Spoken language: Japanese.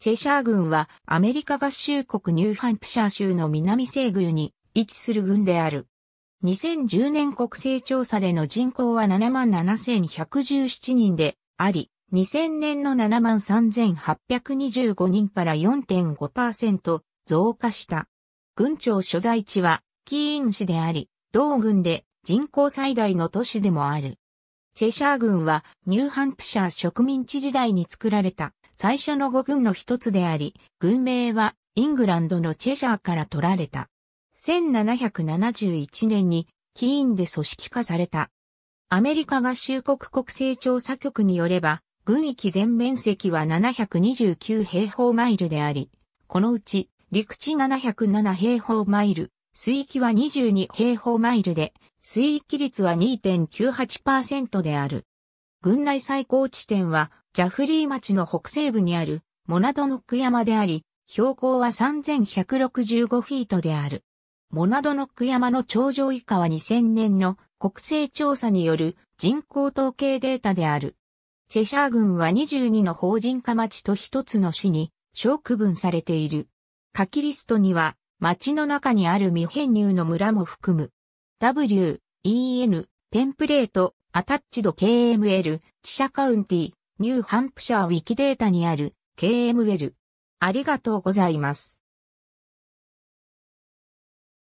チェシャー軍はアメリカ合衆国ニューハンプシャー州の南西軍に位置する軍である。2010年国勢調査での人口は7 7 1 1 7人であり、2000年の73,825人から4.5%増加した。軍庁所在地はキーン市であり、同軍で人口最大の都市でもある。チェシャー軍はニューハンプシャー植民地時代に作られた最初の五軍の一つであり、軍名はイングランドのチェシャーから取られた。1771年にキーンで組織化された。アメリカ合衆国国勢調査局によれば、軍域全面積は729平方マイルであり、このうち陸地707平方マイル、水域は22平方マイルで、水域率は2.98%である。軍内最高地点はジャフリー町の北西部にあるモナドノック山であり、標高は3165フィートである。モナドノック山の頂上以下は2000年の国勢調査による人口統計データである。チェシャー郡は22の法人化町と一つの市に小区分されている。下記リストには町の中にある未編入の村も含む。W, E, N, テンプレート、アタッチド KML、チシャカウンティ、ニューハンプシャーウィキデータにある KM l ありがとうございます。